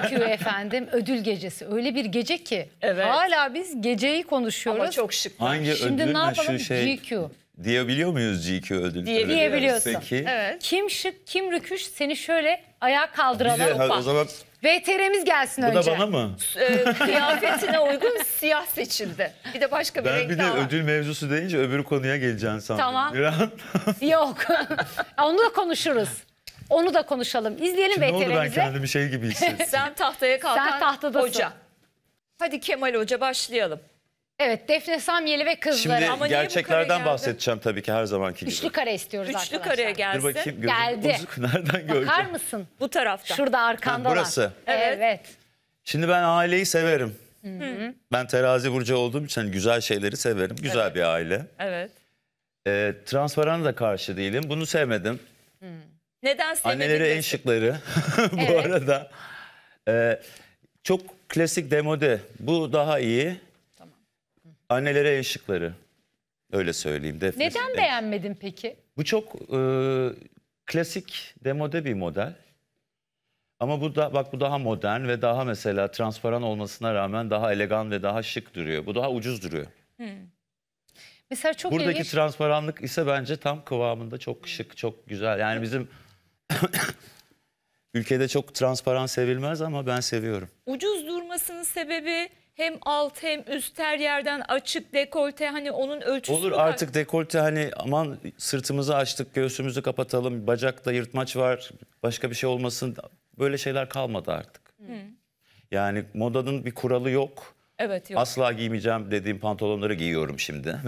Gel efendim ödül gecesi. Öyle bir gece ki Evet. hala biz geceyi konuşuyoruz. Ama çok şık. Hangi Şimdi ödülün ne yapalım? aşı şey GQ. diyebiliyor muyuz GQ ödül? Diye- diyebiliyorsun. Peki. Evet. Kim şık, kim rüküş seni şöyle ayağa kaldıralım Bize, o zaman VTR'miz gelsin bu önce. da bana mı? Ee, kıyafetine uygun siyah seçildi. Bir de başka bir Ben renk bir de daha var. ödül mevzusu deyince öbür konuya geleceğim sandım. Tamam. Yok. Onu da konuşuruz. Onu da konuşalım. İzleyelim Şimdi ne oldu ben kendimi şey gibi hissettim. Sen tahtaya kalkan Sen tahtadasın. hoca. Hadi Kemal Hoca başlayalım. Evet Defne Samyeli ve kızları. Şimdi Ama gerçeklerden bahsedeceğim tabii ki her zamanki gibi. Üçlü kare istiyoruz Üçlü arkadaşlar. kareye Dur bakayım gözüm Geldi. bozuk. Nereden Bakar göreceğim? mısın? Bu tarafta. Şurada arkandalar. burası. Evet. Evet. Şimdi ben aileyi severim. Ben terazi burcu olduğum için hani güzel şeyleri severim. Güzel bir aile. Evet. Ee, transparana da karşı değilim. Bunu sevmedim. Neden sevmedin? Anneleri en şıkları bu evet. arada. Ee, çok klasik demode. Bu daha iyi. Tamam. Annelere en şıkları. Öyle söyleyeyim. Defnesin. Neden beğenmedin peki? Bu çok e, klasik demode bir model. Ama bu da bak bu daha modern ve daha mesela transparan olmasına rağmen daha elegan ve daha şık duruyor. Bu daha ucuz duruyor. Hmm. Mesela çok Buradaki ilginç. transparanlık ise bence tam kıvamında çok şık, çok güzel. Yani bizim Ülkede çok transparan sevilmez ama ben seviyorum. Ucuz durmasının sebebi hem alt hem üst her yerden açık dekolte hani onun ölçüsü Olur olarak... artık dekolte hani aman sırtımızı açtık göğsümüzü kapatalım bacakta yırtmaç var başka bir şey olmasın böyle şeyler kalmadı artık. Hı. Yani modanın bir kuralı yok. Evet yok. Asla giymeyeceğim dediğim pantolonları giyiyorum şimdi.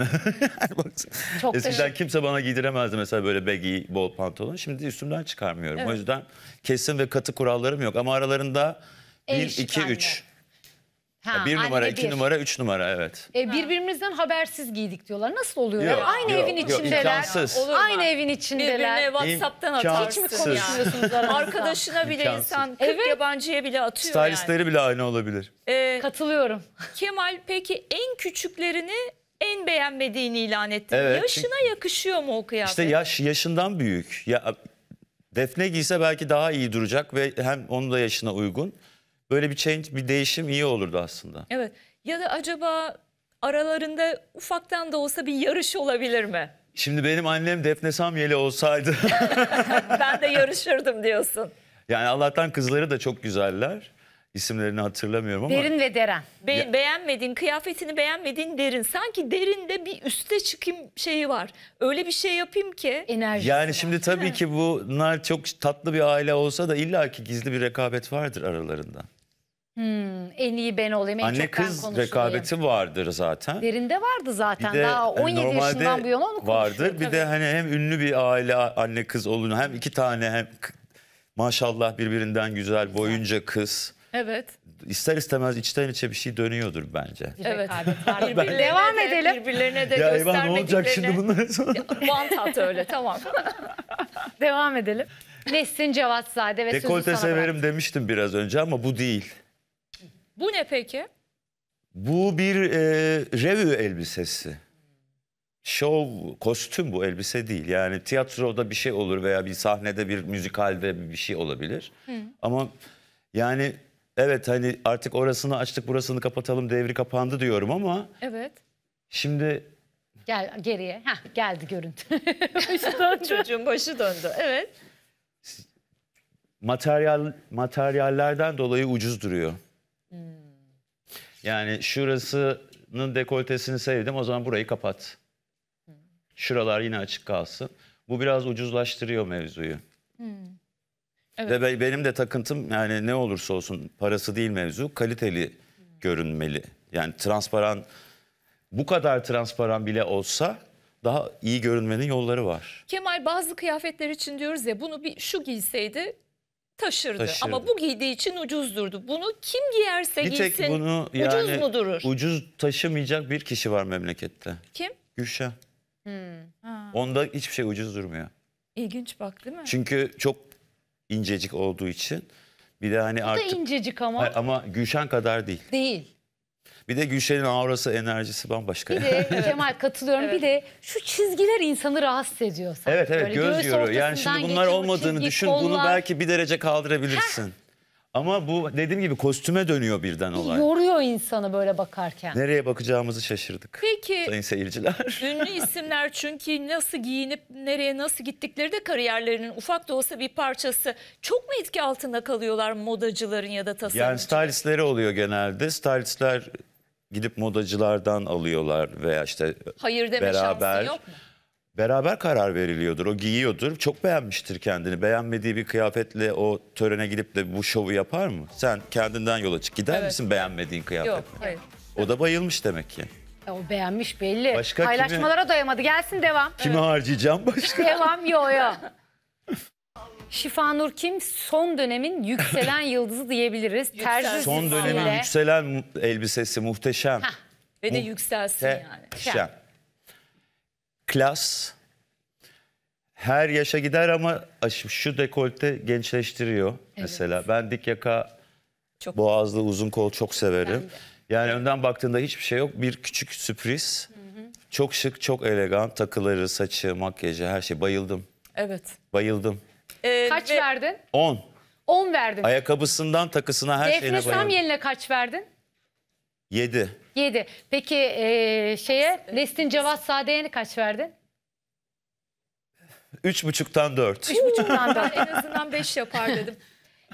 Çok Eskiden teşekkür. kimse bana giydiremezdi mesela böyle baggy bol pantolon. Şimdi üstümden çıkarmıyorum. Evet. O yüzden kesin ve katı kurallarım yok ama aralarında 1, 2, 3 Ha, Ya bir numara, iki bir. numara, üç numara evet. E, birbirimizden habersiz giydik diyorlar. Nasıl oluyor? Yok, Aynı yok, evin yok, içindeler. imkansız. Olur Aynı evin içindeler. Birbirine WhatsApp'tan atıyor. Hiç mi İmkansız. ya. konuşmuyorsunuz Arkadaşına bile İmkansız. insan 40 Evet. yabancıya bile atıyor yani. Stylistleri bile aynı olabilir. Ee, Katılıyorum. Kemal peki en küçüklerini en beğenmediğini ilan etti. Evet, Yaşına yakışıyor mu o kıyafet? İşte yaş yaşından büyük. Ya Defne giyse belki daha iyi duracak ve hem onun da yaşına uygun. Böyle bir change, bir değişim iyi olurdu aslında. Evet. Ya da acaba aralarında ufaktan da olsa bir yarış olabilir mi? Şimdi benim annem Defne Samyeli olsaydı. ben de yarışırdım diyorsun. Yani Allah'tan kızları da çok güzeller. İsimlerini hatırlamıyorum ama. Derin ve Deren. Be ya. Beğenmedin, kıyafetini beğenmedin Derin. Sanki Derin'de bir üste çıkayım şeyi var. Öyle bir şey yapayım ki. enerji. yani şimdi tabii ki bunlar çok tatlı bir aile olsa da illaki gizli bir rekabet vardır aralarında. Hmm, en iyi ben olayım, en Anne çok kız konuşulayım. rekabeti vardır zaten. Derinde vardı zaten. Bir de, Daha 17 hani normalde yaşından bu yana onu vardı. konuşuyor. Bir de hani hem ünlü bir aile anne kız olunu, hem iki tane hem maşallah birbirinden güzel boyunca kız. Evet. İster istemez içten içe bir şey dönüyordur bence. Evet. Rekabet Devam de, edelim. Birbirlerine de Ya eyvah ne olacak şimdi gösterdiklerine. bunların sonra? Mantat öyle tamam. Devam edelim. Nesin Cevat Cevatzade ve sözü Dekolte sana bırak- severim demiştim biraz önce ama bu değil. Bu ne peki? Bu bir e, revü elbisesi. Şov, kostüm bu elbise değil. Yani tiyatroda bir şey olur veya bir sahnede bir müzikalde bir şey olabilir. Hı. Ama yani evet hani artık orasını açtık burasını kapatalım devri kapandı diyorum ama. Evet. Şimdi Gel geriye. Heh, geldi görüntü. başı döndü. Çocuğun başı döndü. Evet. Materyal materyallerden dolayı ucuz duruyor. Yani şurasının dekoltesini sevdim o zaman burayı kapat. Şuralar yine açık kalsın. Bu biraz ucuzlaştırıyor mevzuyu. Evet. Ve benim de takıntım yani ne olursa olsun parası değil mevzu kaliteli görünmeli. Yani transparan bu kadar transparan bile olsa daha iyi görünmenin yolları var. Kemal bazı kıyafetler için diyoruz ya bunu bir şu giyseydi taşırdı. taşırdı. Ama bu giydiği için ucuz durdu. Bunu kim giyerse bir giysin bunu yani ucuz mu durur? Ucuz taşımayacak bir kişi var memlekette. Kim? Gülşah. Hmm. Onda hiçbir şey ucuz durmuyor. İlginç bak değil mi? Çünkü çok incecik olduğu için. Bir de hani bu artık... da incecik ama. Hayır, ama Gülşen kadar değil. Değil. Bir de Gülşen'in aurası, enerjisi bambaşka. Bir de Kemal katılıyorum. Evet. Bir de şu çizgiler insanı rahatsız ediyor. Evet evet Böyle göz yoruyor. Yani şimdi bunlar olmadığını çizgi, düşün. Kollar. Bunu belki bir derece kaldırabilirsin. Heh. Ama bu dediğim gibi kostüme dönüyor birden olay. Yoruyor insanı böyle bakarken. Nereye bakacağımızı şaşırdık Peki, sayın seyirciler. Ünlü isimler çünkü nasıl giyinip nereye nasıl gittikleri de kariyerlerinin ufak da olsa bir parçası. Çok mu etki altında kalıyorlar modacıların ya da tasarımcıların? Yani stylistleri oluyor genelde. Stylistler gidip modacılardan alıyorlar veya işte Hayır deme beraber. şansı yok mu? beraber karar veriliyordur. O giyiyordur. Çok beğenmiştir kendini. Beğenmediği bir kıyafetle o törene gidip de bu şovu yapar mı? Sen kendinden yola çık. Gider Evet. misin beğenmediğin kıyafetle? Yok, hayır. O da bayılmış demek ki. O beğenmiş belli. Başka Paylaşmalara doyamadı. Gelsin devam. Kimi harcayacağım başka? Devam yo yo. Şifanur kim? Son dönemin yükselen yıldızı diyebiliriz. Yükselen. Son dönemin yükselen elbisesi muhteşem. Ve de yükselsin yani. Muhteşem klas. Her yaşa gider ama şu dekolte gençleştiriyor mesela. Ben dik yaka çok boğazlı uzun kol çok severim. Yani önden baktığında hiçbir şey yok. Bir küçük sürpriz. Hı hı. Çok şık, çok elegan. Takıları, saçı, makyajı her şey. Bayıldım. Evet. Bayıldım. Ee, Kaç verdin? 10. 10 verdin. Ayakkabısından takısına her şeyine bayıldım. Defne Samyeli'ne kaç verdin? 7. 7. Peki e, şeye Nesrin Cevat Sade'ye kaç verdin? 3,5'tan 4. 3,5'tan 4. en azından 5 yapar dedim.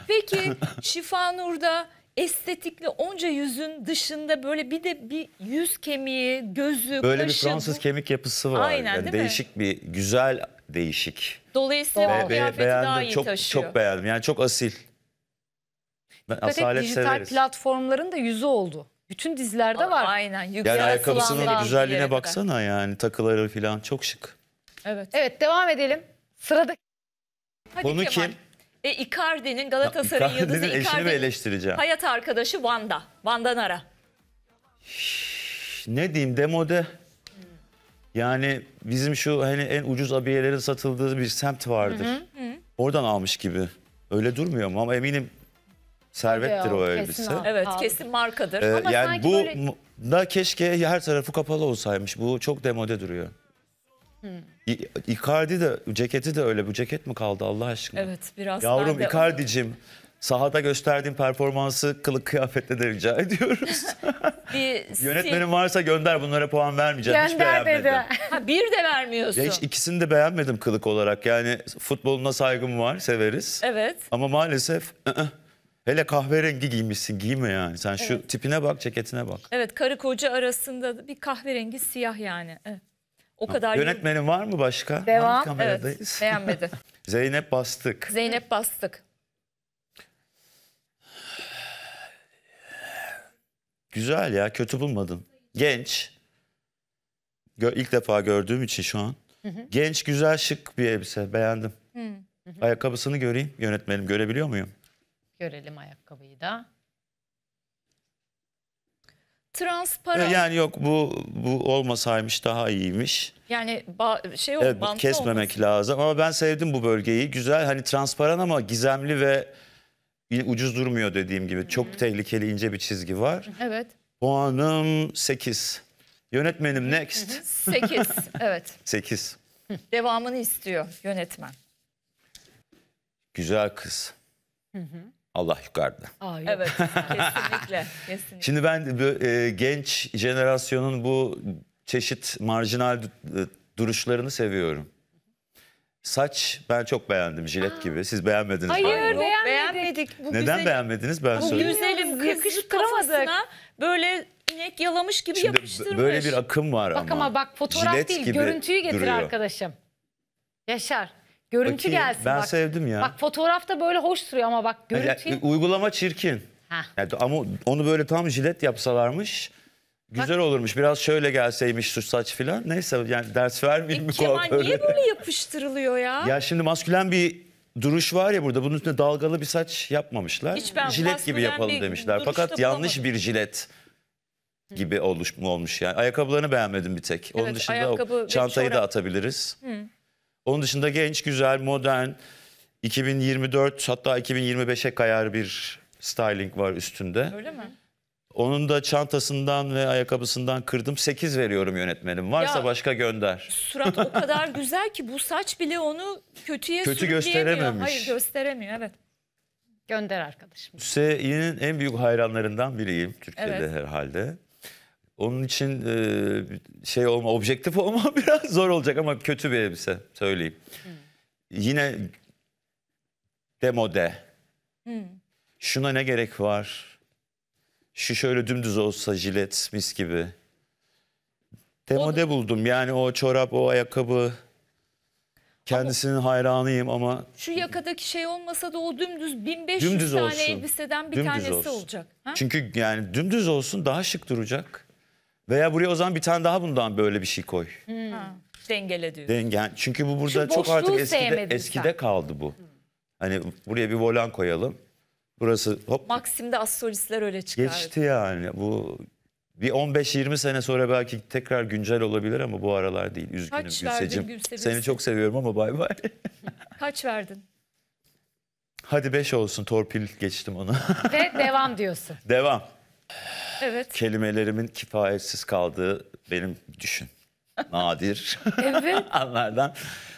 Peki Şifa Nur'da estetikle onca yüzün dışında böyle bir de bir yüz kemiği, gözü, böyle kaşı. bir Fransız bu... kemik yapısı var. Aynen yani değil Değişik mi? bir güzel değişik. Dolayısıyla Doğru. Be, be, beğendim, daha iyi çok, taşıyor. Çok beğendim yani çok asil. Ben Dikkat asalet dijital severiz. platformların da yüzü oldu. Bütün dizilerde var. Aynen. Yüksel yani ayakkabısının güzelliğine baksana yani takıları falan çok şık. Evet. Evet devam edelim. Sıradaki. Hadi Konu kim? E, Icardi'nin Galatasaray'ın Icardi yıldızı Icardi'nin eşini Icardi eleştireceğim. Hayat arkadaşı Wanda. Wanda Nara. Ne diyeyim demode. Yani bizim şu hani en ucuz abiyelerin satıldığı bir semt vardır. hı, hı. Oradan almış gibi. Öyle durmuyor mu ama eminim Servettir Yok, o elbise. al. Evet Abi. kesin markadır. Ee, Ama yani bu böyle- da keşke her tarafı kapalı olsaymış. Bu çok demode duruyor. Hmm. İ- Icardi de ceketi de öyle. Bu ceket mi kaldı Allah aşkına? Evet biraz Yavrum ben de Icardi'cim sahada gösterdiğin performansı kılık kıyafetle de rica ediyoruz. bir varsa gönder bunlara puan vermeyeceğim. Hiç Gönder beğenmedim. dedi. Ha, bir de vermiyorsun. Ya hiç ikisini de beğenmedim kılık olarak. Yani futboluna saygım var, severiz. Evet. Ama maalesef ı-ı, Hele kahverengi giymişsin giyme yani. Sen şu evet. tipine bak, ceketine bak. Evet, karı koca arasında bir kahverengi siyah yani. O kadar Yönetmenin var mı başka? Devam. Evet, beğenmedi. Zeynep Bastık. Zeynep Bastık. Güzel ya, kötü bulmadım. Genç. Gö ilk defa gördüğüm için şu an. Genç, güzel, şık bir elbise. Beğendim. Ayakkabısını göreyim yönetmenim. Görebiliyor muyum? Görelim ayakkabıyı da. Transparan. Yani yok bu bu olmasaymış daha iyiymiş. Yani şey o, evet, bantlı kesmemek olması. lazım ama ben sevdim bu bölgeyi. Güzel hani transparan ama gizemli ve ucuz durmuyor dediğim gibi. Hı -hı. Çok tehlikeli ince bir çizgi var. Evet. Puanım 8. Yönetmenim next. 8 evet. 8. Devamını istiyor yönetmen. Güzel kız. Hı hı. Allah yukarıda. Aa, yok. Evet kesinlikle, kesinlikle. Şimdi ben e, genç jenerasyonun bu çeşit marjinal e, duruşlarını seviyorum. Saç ben çok beğendim jilet Aa. gibi. Siz beğenmediniz Hayır, Hayır beğenmedik. beğenmedik. Bu Neden güzelim, beğenmediniz ben bu söyleyeyim. Bu güzelim yakışık böyle inek yalamış gibi Şimdi yapıştırmış. Böyle bir akım var bak ama. Bak ama bak fotoğraf jilet değil görüntüyü getir duruyor. arkadaşım. Yaşar. Görüntü Bakayım. gelsin. Ben bak. sevdim ya. Bak fotoğrafta böyle hoş duruyor ama bak görüntü. Ya, uygulama çirkin. Heh. Yani, ama onu böyle tam jilet yapsalarmış. Güzel Bak, olurmuş. Biraz şöyle gelseymiş şu saç filan. Neyse yani ders vermeyeyim e, mi Kemal öyle. niye böyle yapıştırılıyor ya? Ya şimdi maskülen bir duruş var ya burada. Bunun üstüne dalgalı bir saç yapmamışlar. Hiç ben jilet gibi yapalım demişler. Fakat yanlış bir jilet gibi olmuş mu olmuş yani. Ayakkabılarını beğenmedim bir tek. Evet, Onun dışında ayakkabı, çantayı da atabiliriz. Hı. Onun dışında genç, güzel, modern, 2024 hatta 2025'e kayar bir styling var üstünde. Öyle mi? Onun da çantasından ve ayakkabısından kırdım. 8 veriyorum yönetmenim. Varsa ya, başka gönder. Surat o kadar güzel ki bu saç bile onu kötüye Kötü gösterememiş. Hayır gösteremiyor evet. Gönder arkadaşım. Hüseyin'in en büyük hayranlarından biriyim Türkiye'de evet. herhalde. Onun için e, şey olma, objektif olma biraz zor olacak ama kötü bir elbise söyleyeyim. Hmm. Yine demode. Hmm. Şuna ne gerek var? Şu şöyle dümdüz olsa jilet mis gibi. Demode Onu... buldum yani o çorap o ayakkabı. Kendisinin ama, hayranıyım ama... Şu yakadaki şey olmasa da o dümdüz 1500 dümdüz tane olsun. elbiseden bir dümdüz tanesi olsun. olacak. Ha? Çünkü yani dümdüz olsun daha şık duracak. Veya buraya o zaman bir tane daha bundan böyle bir şey koy. Hmm. Ha. Dengele diyor. Dengen. Çünkü bu burada Şu çok artık eskide, eskide kaldı bu. Hmm. Hani buraya bir volan koyalım. Burası hop. Maksim'de astrolistler öyle çıkardı. Geçti yani. Bu bir 15-20 sene sonra belki tekrar güncel olabilir ama bu aralar değil. Üzgünüm Kaç Gülsecim. Verdin, Seni çok seviyorum ama bay bay. Kaç verdin? Hadi 5 olsun torpil geçtim onu. Ve devam diyorsun. Devam. Evet. Kelimelerimin kifayetsiz kaldığı benim düşün. Nadir. evet. Anlardan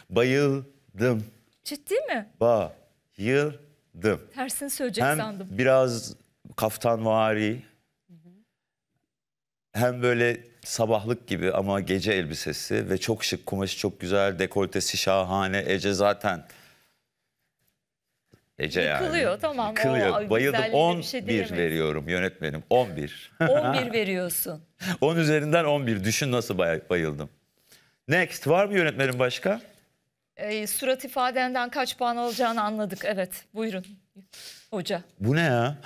bayıldım. Ciddi mi? Bayıldım. Tersini söyleyecek Hem sandım. biraz kaftanvari hem böyle sabahlık gibi ama gece elbisesi ve çok şık kumaşı çok güzel dekoltesi şahane Ece zaten Ece yani. Yıkılıyor tamam. Yıkılıyor. O, Bayıldım. 11 şey bir veriyorum yönetmenim. 11. 11 veriyorsun. 10 üzerinden 11. Düşün nasıl bayıldım. Next. Var mı yönetmenim başka? E, surat ifadenden kaç puan alacağını anladık. Evet. Buyurun hoca. Bu ne ya?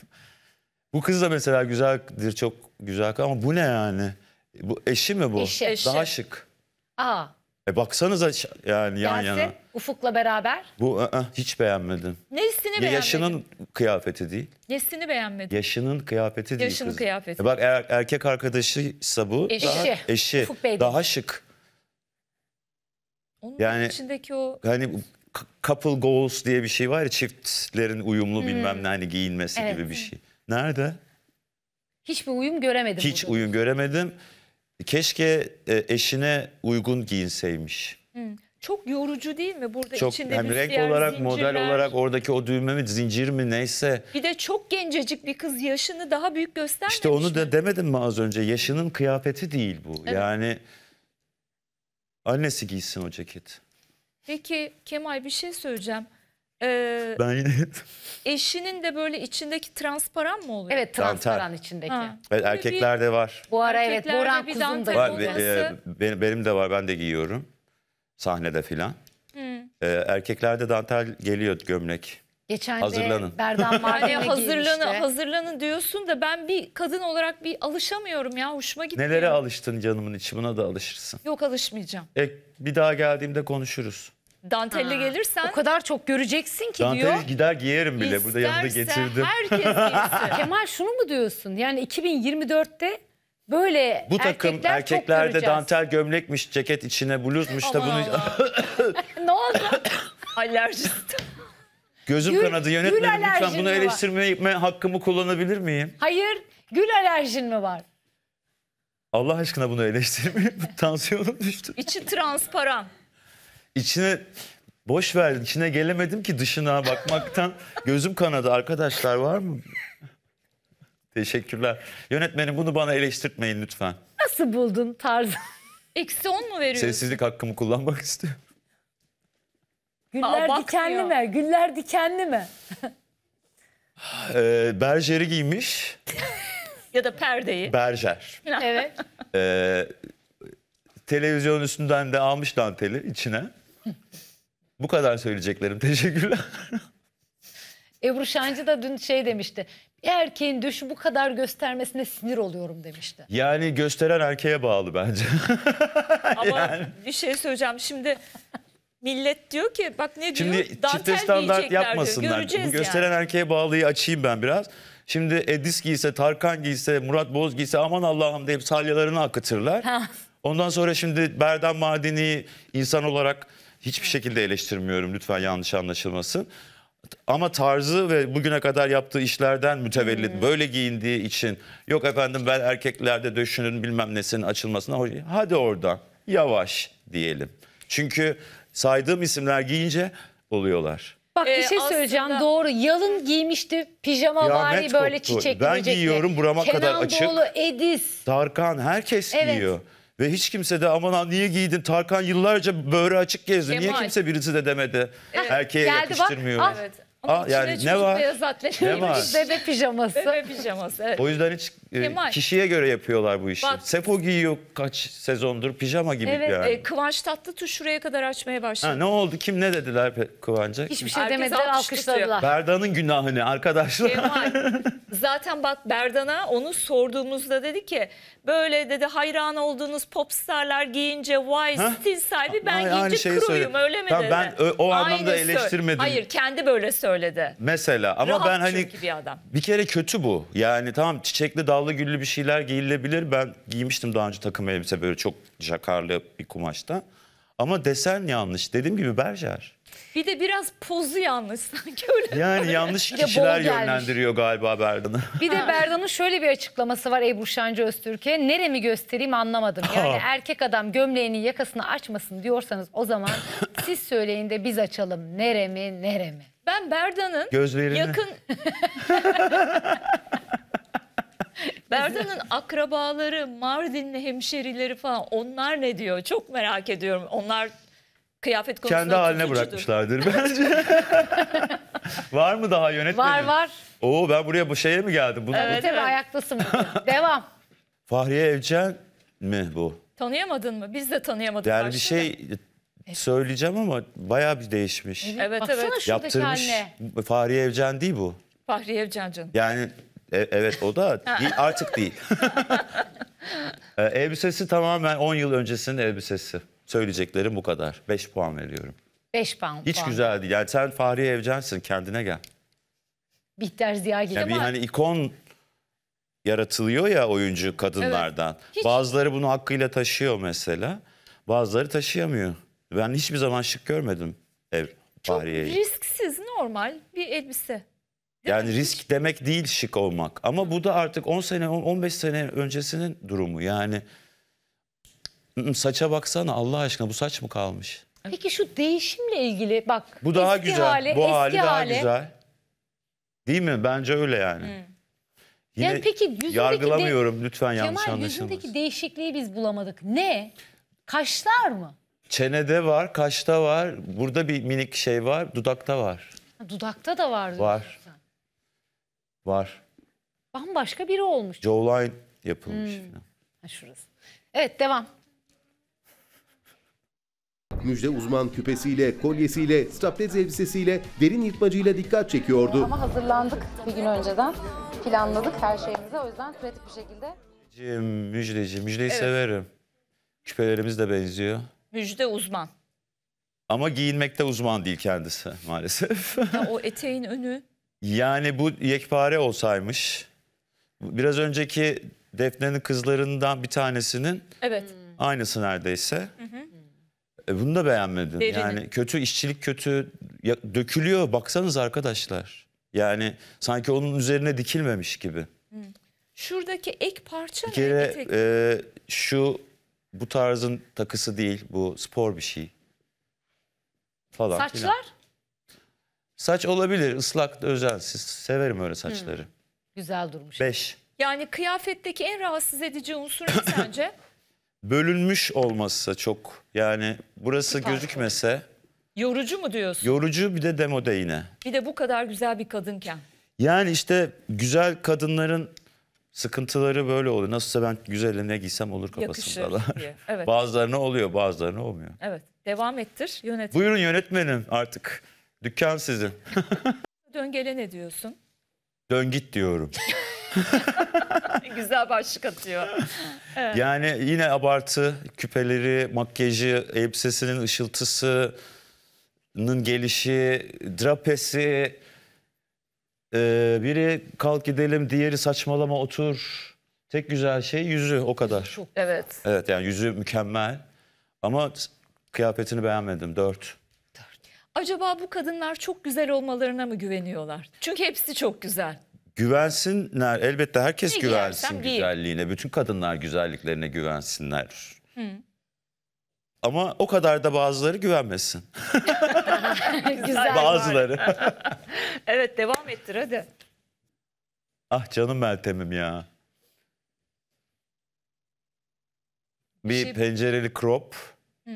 bu kız da mesela güzeldir. Çok güzel ama bu ne yani? Bu eşi mi bu? Eşi. Daha şık. Aa. E baksanıza yani yan Gelse, yana. Ufuk'la beraber. Bu ı, ı-ı, ı, hiç beğenmedim. Nesini ya beğenmedin? Yaşının kıyafeti değil. Nesini beğenmedin? Yaşının kıyafeti değil Yaşının kızım. kıyafeti. E bak er, erkek arkadaşıysa bu. Eşi. Daha, eşi. Ufuk Bey daha şık. Onun yani, içindeki o... Hani couple goals diye bir şey var ya çiftlerin uyumlu hmm. bilmem ne hani giyinmesi evet. gibi bir şey. Nerede? Hiçbir uyum göremedim. Hiç uyum göremedim. Keşke e, eşine uygun giyinseymiş. Hmm çok yorucu değil mi burada çok, içinde hem renk olarak zincirler. model olarak oradaki o düğme mi zincir mi neyse. Bir de çok gencecik bir kız yaşını daha büyük göstermemiş. İşte onu da demedim mi az önce yaşının kıyafeti değil bu evet. yani annesi giysin o ceket. Peki Kemal bir şey söyleyeceğim. Ee, ben yine... eşinin de böyle içindeki transparan mı oluyor? Evet transparan içindeki. Evet, erkeklerde bir, var. Bu ara evet Boran kuzum da. Var, e, benim de var ben de giyiyorum sahnede filan. Hmm. Ee, erkeklerde dantel geliyor gömlek. Geçen hazırlanın. de Berdan Mardin'e hazırlanın, hazırlanın diyorsun da ben bir kadın olarak bir alışamıyorum ya hoşuma gitmiyor. Nelere alıştın canımın içi buna da alışırsın. Yok alışmayacağım. E, bir daha geldiğimde konuşuruz. Dantelli Ha. gelirsen O kadar çok göreceksin ki Dantel diyor. gider giyerim bile burada yanında getirdim. herkes giysin. Kemal şunu mu diyorsun? Yani 2024'te Böyle bu takım erkekler erkeklerde dantel gömlekmiş, ceket içine bluzmuş da bunu ne oldu? Alerjist. Gözüm gül, kanadı yönetmenim gül lütfen bunu eleştirme hakkımı kullanabilir miyim? Hayır, gül alerjin mi var? Allah aşkına bunu eleştirmeyin. Tansiyonum düştü. İçi transparan. İçine boş ver içine gelemedim ki dışına bakmaktan gözüm kanadı. Arkadaşlar var mı? Teşekkürler. Yönetmenim bunu bana eleştirtmeyin lütfen. Nasıl buldun tarzı? Eksi 10 mu veriyorsun? Sessizlik hakkımı kullanmak istiyorum. Güller Aa, dikenli mi? Güller dikenli mi? Ee, berjeri giymiş. ya da perdeyi. Berjer. Evet. Ee, televizyon üstünden de almış danteli içine. Bu kadar söyleyeceklerim. Teşekkürler. Ebru Şancı da dün şey demişti. erkeğin düşü bu kadar göstermesine sinir oluyorum demişti. Yani gösteren erkeğe bağlı bence. Ama yani. bir şey söyleyeceğim. Şimdi millet diyor ki bak ne diyor? Şimdi çifte standart yapmasınlar. Bu gösteren yani. erkeğe bağlıyı açayım ben biraz. Şimdi Edis giyse, Tarkan giyse, Murat Boz giyse aman Allah'ım deyip salyalarını akıtırlar. Ondan sonra şimdi Berdan Madeni insan olarak hiçbir şekilde eleştirmiyorum lütfen yanlış anlaşılmasın ama tarzı ve bugüne kadar yaptığı işlerden mütevellit hmm. böyle giyindiği için yok efendim ben erkeklerde döşünün bilmem nesinin açılmasına hoş hadi oradan yavaş diyelim. Çünkü saydığım isimler giyince oluyorlar. Bak bir ee, şey söyleyeceğim aslında... doğru. Yalın giymişti pijama vari böyle çiçek Ben giyecekti. giyiyorum burama Kenan kadar açık. Kenan Doğulu, Edis. Tarkan herkes evet. giyiyor. Ve hiç kimse de aman ha, niye giydin Tarkan yıllarca böğrü açık gezdi. Niye kimse birisi de demedi. Evet. Erkeğe Geldi bak. yakıştırmıyoruz. Ah, ama Aa, yani ne var? Beyaz atlet ne var? Bebe pijaması. Bebe pijaması. Evet. O yüzden hiç e, Kemal. kişiye göre yapıyorlar bu işi. Bak, Sefo giyiyor kaç sezondur pijama gibi evet, yani. Evet Kıvanç Tatlıtuğ şuraya kadar açmaya başladı. Ha, ne oldu kim ne dediler Kıvanç'a? Hiçbir şey Herkes demediler alkışladılar. Berdan'ın günahı ne arkadaşlar? Kemal, zaten bak Berdan'a onu sorduğumuzda dedi ki böyle dedi hayran olduğunuz popstarlar giyince vay ha? stil sahibi ben Ay, giyince kruyum öyle mi tamam, dedi? Ben o, o anlamda Aynı eleştirmedim. Hayır kendi böyle söyledi söyledi. Mesela ama Rahat ben hani bir adam. bir kere kötü bu. Yani tamam çiçekli dallı güllü bir şeyler giyilebilir. Ben giymiştim daha önce takım elbise böyle çok jakarlı bir kumaşta. Ama desen yanlış. Dediğim gibi berjer. Bir de biraz pozu yanlış sanki öyle. Yani yanlış kişiler yönlendiriyor galiba Berdan'ı. Bir de Berdan'ın şöyle bir açıklaması var Ebru Şancı Öztürk'e. Neremi göstereyim anlamadım. Yani erkek adam gömleğinin yakasını açmasın diyorsanız o zaman siz söyleyin de biz açalım. Neremi neremi. Ben Berdan'ın Gözlerini. yakın... Berdan'ın akrabaları, Mardinli hemşerileri falan onlar ne diyor? Çok merak ediyorum. Onlar kıyafet konusunda Kendi haline tutucudur. bırakmışlardır bence. var mı daha yönetmenim? Var var. Oo ben buraya bu şeye mi geldim? Bunu, Evet, evet evet. ayaktasın. Devam. Fahriye Evcen mi bu? Tanıyamadın mı? Biz de tanıyamadık. Yani bir karşıda. şey söyleyeceğim ama bayağı bir değişmiş. Evet Baksana evet. Yaptırmış. anne. Fahriye Evcen değil bu. Fahriye Evcen canım. Yani e- evet o da değil, artık değil. E, elbisesi tamamen 10 yıl öncesinin elbisesi. Söyleyeceklerim bu kadar. 5 puan veriyorum. 5 puan. Hiç puan. güzel değil. Yani sen Fahri Evcen'sin kendine gel. Bihter Ziyagil yani ama... Bir hani ikon yaratılıyor ya oyuncu kadınlardan. Evet, hiç... Bazıları bunu hakkıyla taşıyor mesela. Bazıları taşıyamıyor. Ben hiçbir zaman şık görmedim ev Çok risksiz normal bir elbise. Yani risk demek değil şık olmak. Ama bu da artık 10 sene 15 sene öncesinin durumu. Yani Saça baksana Allah aşkına bu saç mı kalmış? Peki şu değişimle ilgili bak. Bu daha güzel. Hale, bu hali daha hale. güzel. Değil mi? Bence öyle yani. Hmm. Yine yani peki yargılamıyorum de, lütfen yanlış Kemal, anlaşılmasın. Kemal yüzündeki değişikliği biz bulamadık. Ne? Kaşlar mı? Çenede var, kaşta var. Burada bir minik şey var, dudakta var. dudakta da var. Var. Sen. Var. Bambaşka biri olmuş. Jawline yapılmış. Hmm. Ha, şurası. Evet devam. Müjde uzman küpesiyle, kolyesiyle, straplez elbisesiyle, derin yırtmacıyla dikkat çekiyordu. Ama hazırlandık bir gün önceden. Planladık her şeyimizi o yüzden kreatif bir şekilde. Müjdeci, müjdeyi Evet. severim. Küpelerimiz de benziyor. Müjde uzman. Ama giyinmekte uzman değil kendisi maalesef. Ya o eteğin önü. yani bu yekpare olsaymış. Biraz önceki Defne'nin kızlarından bir tanesinin Evet. aynısı neredeyse. E bunu da beğenmedin. Derini. Yani kötü işçilik kötü ya, dökülüyor baksanız arkadaşlar. Yani sanki onun üzerine dikilmemiş gibi. Hı. Şuradaki ek parça bir ne? Bir e, şu bu tarzın takısı değil bu spor bir şey. Falan Saçlar? Falan. Saç olabilir Islak. ıslak siz severim öyle saçları. Hı. Güzel durmuş. Beş. Yani kıyafetteki en rahatsız edici unsur ne sence? bölünmüş olmasa çok yani burası Farklı. gözükmese Yorucu mu diyorsun? yorucu bir de demode yine. Bir de bu kadar güzel bir kadınken. Yani işte güzel kadınların sıkıntıları böyle oluyor. Nasılsa ben güzelim ne giysem olur kafasındalar. Yakışır diye. Evet. Bazılarına oluyor bazılarına olmuyor. Evet. Devam ettir yönet. Buyurun yönetmenim artık dükkan sizin. Döngele ne diyorsun? döngit diyorum. Güzel başlık atıyor. Evet. Yani yine abartı, küpeleri, makyajı, elbisesinin ışıltısının gelişi, drapesi. Ee, biri kalk gidelim, diğeri saçmalama otur. Tek güzel şey yüzü o kadar. Evet. Evet yani yüzü mükemmel. Ama kıyafetini beğenmedim. dört. Dört. Acaba bu kadınlar çok güzel olmalarına mı güveniyorlar? Çünkü hepsi çok güzel. Güvensinler. Elbette herkes ne güvensin giyersem giyeyim. güzelliğine. Bütün kadınlar güzelliklerine güvensinler. Hı. Ama o kadar da bazıları güvenmesin. Güzel bazıları. evet devam ettir hadi. Ah canım Meltem'im ya. Bir Şey- pencereli crop. Hı.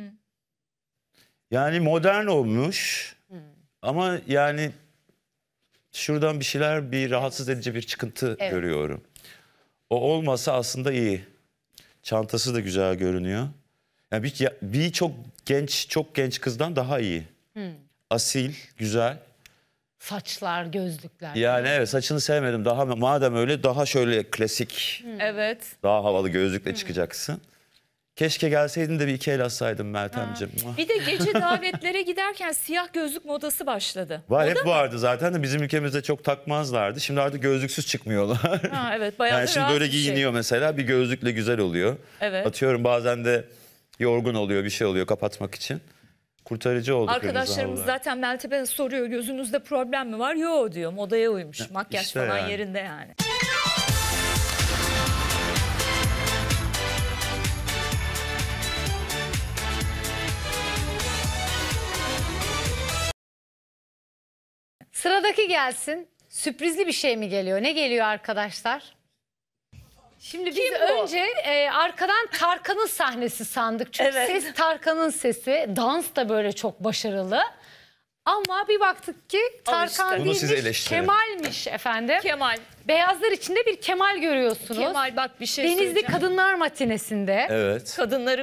Yani modern olmuş. Ama yani şuradan bir şeyler bir rahatsız edici bir çıkıntı evet. görüyorum. O olmasa aslında iyi. Çantası da güzel görünüyor. Yani bir, bir çok genç çok genç kızdan daha iyi. Hmm. Asil, güzel. Saçlar, gözlükler. Yani evet saçını sevmedim. Daha madem öyle daha şöyle klasik. Hmm. Evet. Daha havalı gözlükle hmm. çıkacaksın. Keşke gelseydin de bir iki el assaydım Meltemciğim. Bir de gece davetlere giderken siyah gözlük modası başladı. Var Moda hep mı? vardı zaten de bizim ülkemizde çok takmazlardı. Şimdi artık gözlüksüz çıkmıyorlar. Ha, evet bayağı yani şimdi böyle şey. giyiniyor şey. mesela bir gözlükle güzel oluyor. Evet. Atıyorum bazen de yorgun oluyor bir şey oluyor kapatmak için. Kurtarıcı oldu Arkadaşlarımız zaten Meltem'e soruyor gözünüzde problem mi var? Yok diyor modaya uymuş makyaj işte falan yani. yerinde yani. Sıradaki gelsin. Sürprizli bir şey mi geliyor? Ne geliyor arkadaşlar? Şimdi biz önce e, arkadan Tarkan'ın sahnesi sandık. Çünkü evet. ses Tarkan'ın sesi. Dans da böyle çok başarılı. Ama bir baktık ki Tarkan Alıştı. değilmiş, Kemal'miş efendim. Kemal. Beyazlar içinde bir Kemal görüyorsunuz. Kemal bak bir şey Denizli söyleyeceğim. Kadınlar Matinesi'nde. Evet. Kadınların